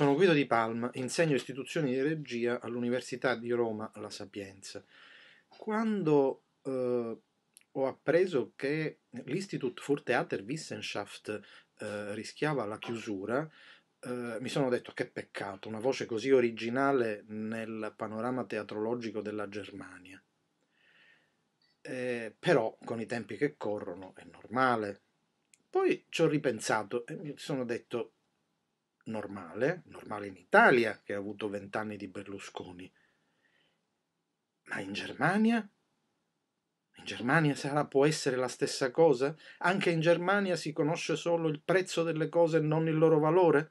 Sono Guido Di Palma, insegno istituzioni di regia all'Università di Roma La Sapienza. Quando eh, ho appreso che l'Institut für Theaterwissenschaft eh, rischiava la chiusura, eh, mi sono detto che peccato, una voce così originale nel panorama teatrologico della Germania. Eh, però con i tempi che corrono è normale. Poi ci ho ripensato e mi sono detto normale, normale in Italia che ha avuto vent'anni di Berlusconi, ma in Germania? In Germania sarà, può essere la stessa cosa? Anche in Germania si conosce solo il prezzo delle cose e non il loro valore?